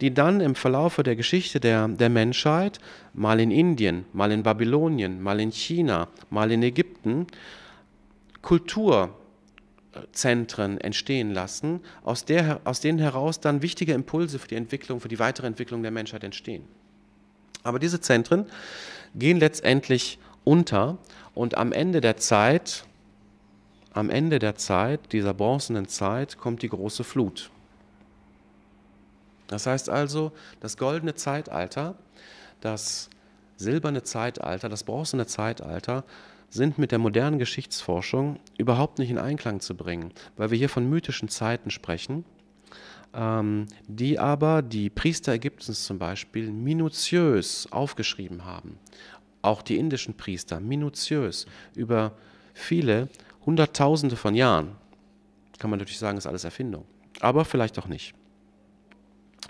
die dann im Verlaufe der Geschichte der, der Menschheit, mal in Indien, mal in Babylonien, mal in China, mal in Ägypten, Kulturzentren entstehen lassen, aus, der, aus denen heraus dann wichtige Impulse für die Entwicklung, für die weitere Entwicklung der Menschheit entstehen. Aber diese Zentren gehen letztendlich unter und am Ende der Zeit am Ende der Zeit, dieser bronzenen Zeit, kommt die große Flut. Das heißt also, das goldene Zeitalter, das silberne Zeitalter, das bronzene Zeitalter sind mit der modernen Geschichtsforschung überhaupt nicht in Einklang zu bringen, weil wir hier von mythischen Zeiten sprechen, ähm, die aber die Priester Ägyptens zum Beispiel minutiös aufgeschrieben haben. Auch die indischen Priester minutiös über viele Hunderttausende von Jahren. Kann man natürlich sagen, ist alles Erfindung. Aber vielleicht auch nicht.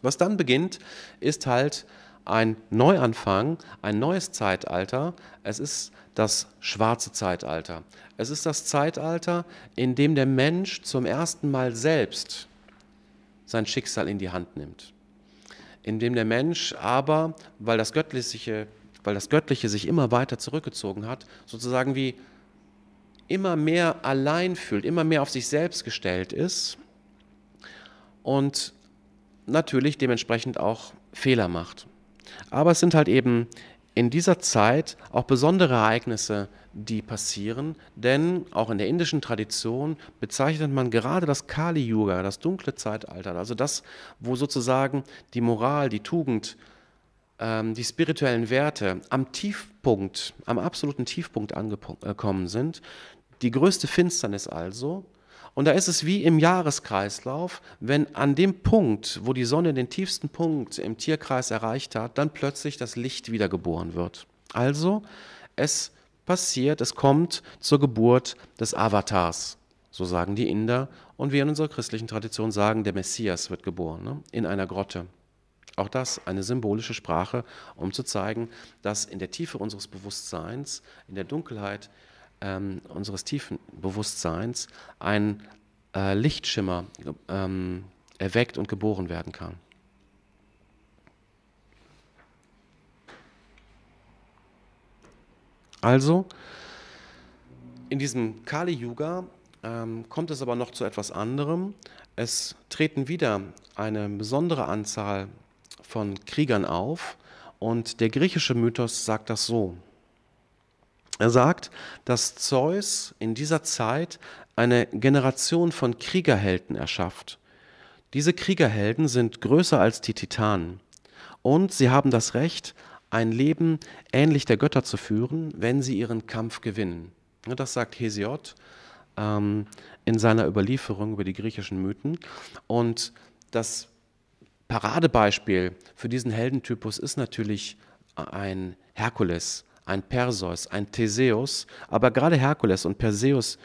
Was dann beginnt, ist halt ein Neuanfang, ein neues Zeitalter. Es ist das schwarze Zeitalter. Es ist das Zeitalter, in dem der Mensch zum ersten Mal selbst sein Schicksal in die Hand nimmt. In dem der Mensch aber, weil das Göttliche, weil das Göttliche sich immer weiter zurückgezogen hat, sozusagen wie immer mehr allein fühlt, immer mehr auf sich selbst gestellt ist und natürlich dementsprechend auch Fehler macht. Aber es sind halt eben in dieser Zeit auch besondere Ereignisse, die passieren, denn auch in der indischen Tradition bezeichnet man gerade das Kali-Yuga, das dunkle Zeitalter, also das, wo sozusagen die Moral, die Tugend, ähm, die spirituellen Werte am Tiefpunkt, am absoluten Tiefpunkt angekommen äh, sind, die größte Finsternis also. Und da ist es wie im Jahreskreislauf, wenn an dem Punkt, wo die Sonne den tiefsten Punkt im Tierkreis erreicht hat, dann plötzlich das Licht wiedergeboren wird. Also, es passiert, es kommt zur Geburt des Avatars. So sagen die Inder. Und wir in unserer christlichen Tradition sagen, der Messias wird geboren, ne? in einer Grotte. Auch das eine symbolische Sprache, um zu zeigen, dass in der Tiefe unseres Bewusstseins, in der Dunkelheit ähm, unseres tiefen Bewusstseins ein äh, Lichtschimmer ähm, erweckt und geboren werden kann. Also, in diesem Kali-Yuga ähm, kommt es aber noch zu etwas anderem. Es treten wieder eine besondere Anzahl von Kriegern auf und der griechische Mythos sagt das so. Er sagt, dass Zeus in dieser Zeit eine Generation von Kriegerhelden erschafft. Diese Kriegerhelden sind größer als die Titanen und sie haben das Recht, ein Leben ähnlich der Götter zu führen, wenn sie ihren Kampf gewinnen. Das sagt Hesiod ähm, in seiner Überlieferung über die griechischen Mythen. Und das Paradebeispiel für diesen Heldentypus ist natürlich ein Herkules, ein Perseus, ein Theseus, aber gerade Herkules und Perseus,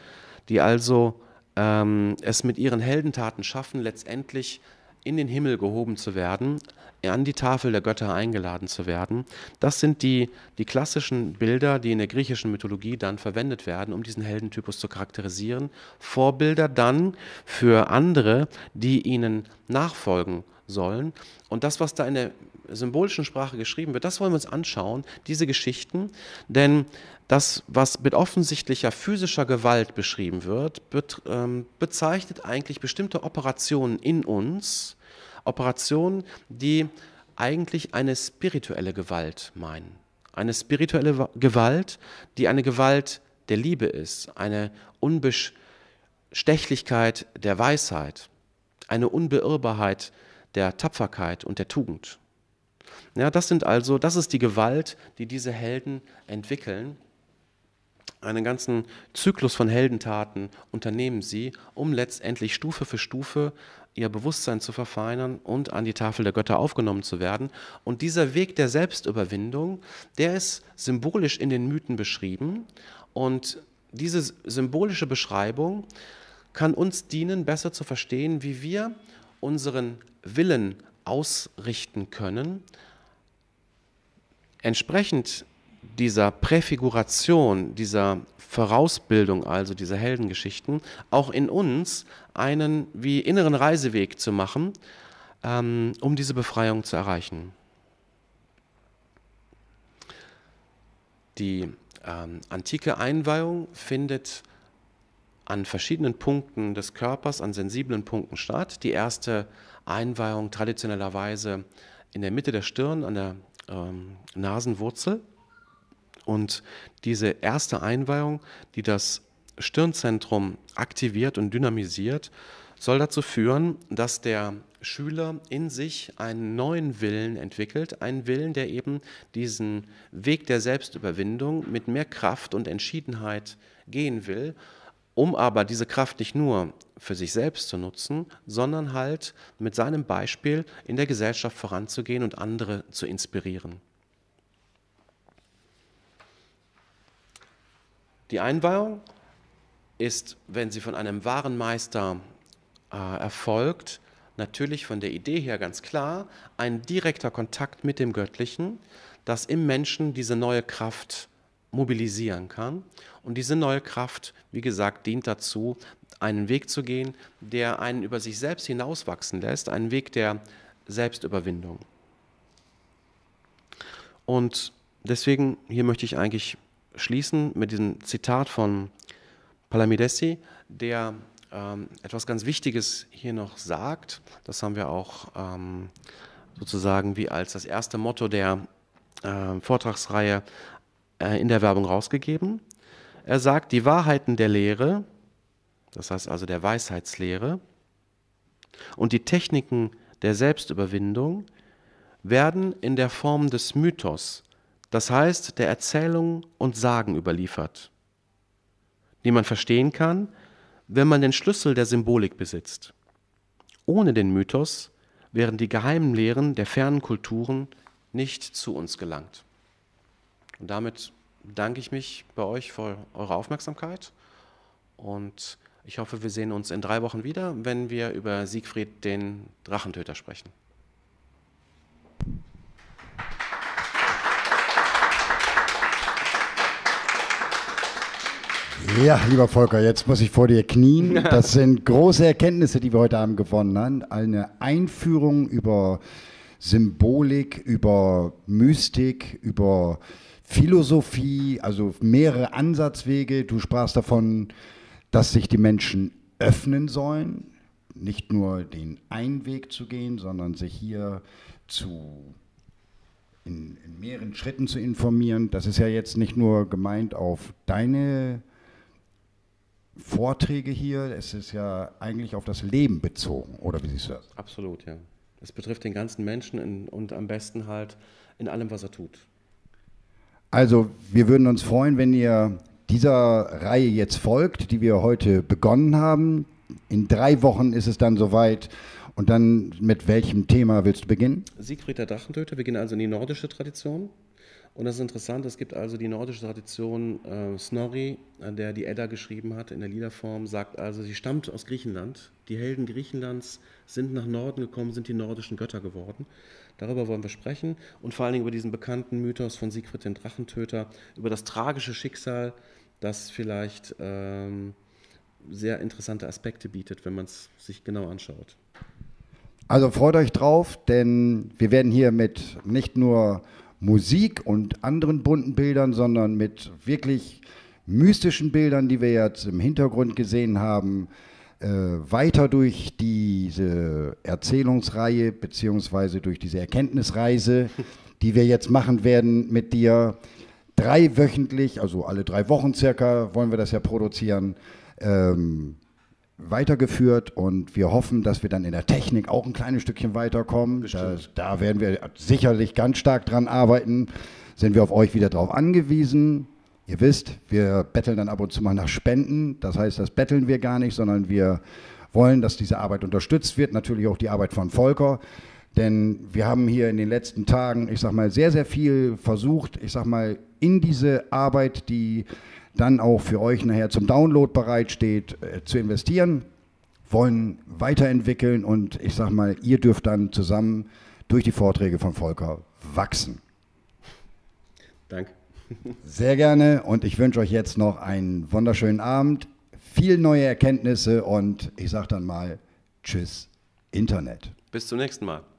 die also ähm, es mit ihren Heldentaten schaffen, letztendlich in den Himmel gehoben zu werden, an die Tafel der Götter eingeladen zu werden. Das sind die, die klassischen Bilder, die in der griechischen Mythologie dann verwendet werden, um diesen Heldentypus zu charakterisieren. Vorbilder dann für andere, die ihnen nachfolgen sollen. Und das, was da in der symbolischen Sprache geschrieben wird, das wollen wir uns anschauen, diese Geschichten. Denn das, was mit offensichtlicher physischer Gewalt beschrieben wird, ähm, bezeichnet eigentlich bestimmte Operationen in uns, Operationen, die eigentlich eine spirituelle Gewalt meinen. Eine spirituelle Gewalt, die eine Gewalt der Liebe ist, eine Unbestechlichkeit der Weisheit, eine Unbeirrbarkeit der Tapferkeit und der Tugend. Ja, das sind also, das ist die Gewalt, die diese Helden entwickeln. Einen ganzen Zyklus von Heldentaten unternehmen sie, um letztendlich Stufe für Stufe ihr Bewusstsein zu verfeinern und an die Tafel der Götter aufgenommen zu werden. Und dieser Weg der Selbstüberwindung, der ist symbolisch in den Mythen beschrieben. Und diese symbolische Beschreibung kann uns dienen, besser zu verstehen, wie wir unseren Willen ausrichten können, entsprechend dieser Präfiguration, dieser Vorausbildung, also dieser Heldengeschichten, auch in uns einen wie inneren Reiseweg zu machen, ähm, um diese Befreiung zu erreichen. Die ähm, antike Einweihung findet an verschiedenen Punkten des Körpers, an sensiblen Punkten statt. Die erste Einweihung traditionellerweise in der Mitte der Stirn, an der ähm, Nasenwurzel. Und diese erste Einweihung, die das Stirnzentrum aktiviert und dynamisiert, soll dazu führen, dass der Schüler in sich einen neuen Willen entwickelt, einen Willen, der eben diesen Weg der Selbstüberwindung mit mehr Kraft und Entschiedenheit gehen will, um aber diese Kraft nicht nur für sich selbst zu nutzen, sondern halt mit seinem Beispiel in der Gesellschaft voranzugehen und andere zu inspirieren. Die Einweihung ist, wenn sie von einem wahren Meister äh, erfolgt, natürlich von der Idee her ganz klar, ein direkter Kontakt mit dem Göttlichen, das im Menschen diese neue Kraft mobilisieren kann und diese neue Kraft, wie gesagt, dient dazu, einen Weg zu gehen, der einen über sich selbst hinauswachsen lässt, einen Weg der Selbstüberwindung. Und deswegen, hier möchte ich eigentlich schließen mit diesem Zitat von Palamidesi, der ähm, etwas ganz Wichtiges hier noch sagt. Das haben wir auch ähm, sozusagen wie als das erste Motto der äh, Vortragsreihe äh, in der Werbung rausgegeben. Er sagt, die Wahrheiten der Lehre, das heißt also der Weisheitslehre, und die Techniken der Selbstüberwindung werden in der Form des Mythos, das heißt der Erzählungen und Sagen überliefert, die man verstehen kann, wenn man den Schlüssel der Symbolik besitzt. Ohne den Mythos wären die geheimen Lehren der fernen Kulturen nicht zu uns gelangt. Und damit bedanke ich mich bei euch für eure Aufmerksamkeit und ich hoffe, wir sehen uns in drei Wochen wieder, wenn wir über Siegfried den Drachentöter sprechen. Ja, lieber Volker, jetzt muss ich vor dir knien. Das sind große Erkenntnisse, die wir heute Abend gewonnen haben. Eine Einführung über Symbolik, über Mystik, über Philosophie, also mehrere Ansatzwege. Du sprachst davon, dass sich die Menschen öffnen sollen, nicht nur den einen Weg zu gehen, sondern sich hier zu in, in, mehreren Schritten zu informieren. Das ist ja jetzt nicht nur gemeint auf deine Vorträge hier, es ist ja eigentlich auf das Leben bezogen, oder wie siehst du das? Absolut, ja. Es betrifft den ganzen Menschen in, und am besten halt in allem, was er tut. Also wir würden uns freuen, wenn ihr dieser Reihe jetzt folgt, die wir heute begonnen haben. In drei Wochen ist es dann soweit. Und dann mit welchem Thema willst du beginnen? Siegfried der Drachentöter. Wir gehen also in die nordische Tradition. Und das ist interessant, es gibt also die nordische Tradition, äh, Snorri, äh, der die Edda geschrieben hat in der Liederform, sagt also, sie stammt aus Griechenland. Die Helden Griechenlands sind nach Norden gekommen, sind die nordischen Götter geworden. Darüber wollen wir sprechen und vor allen Dingen über diesen bekannten Mythos von Siegfried dem Drachentöter, über das tragische Schicksal, das vielleicht ähm, sehr interessante Aspekte bietet, wenn man es sich genau anschaut. Also freut euch drauf, denn wir werden hier mit nicht nur Musik und anderen bunten Bildern, sondern mit wirklich mystischen Bildern, die wir jetzt im Hintergrund gesehen haben, äh, weiter durch diese Erzählungsreihe beziehungsweise durch diese Erkenntnisreise, die wir jetzt machen werden mit dir. Drei wöchentlich, also alle drei Wochen circa, wollen wir das ja produzieren. Ähm, weitergeführt und wir hoffen, dass wir dann in der Technik auch ein kleines Stückchen weiterkommen. Da, da, werden wir sicherlich ganz stark dran arbeiten. Sind wir auf euch wieder drauf angewiesen. Ihr wisst, wir betteln dann ab und zu mal nach Spenden. Das heißt, das betteln wir gar nicht, sondern wir wollen, dass diese Arbeit unterstützt wird. Natürlich auch die Arbeit von Volker. Denn wir haben hier in den letzten Tagen, ich sag mal, sehr, sehr viel versucht, ich sag mal, in diese Arbeit, die dann auch für euch nachher zum Download bereitsteht, äh, zu investieren, wollen weiterentwickeln und ich sag mal, ihr dürft dann zusammen durch die Vorträge von Volker wachsen. Danke. Sehr gerne und ich wünsche euch jetzt noch einen wunderschönen Abend, viel neue Erkenntnisse und ich sage dann mal Tschüss Internet. Bis zum nächsten Mal.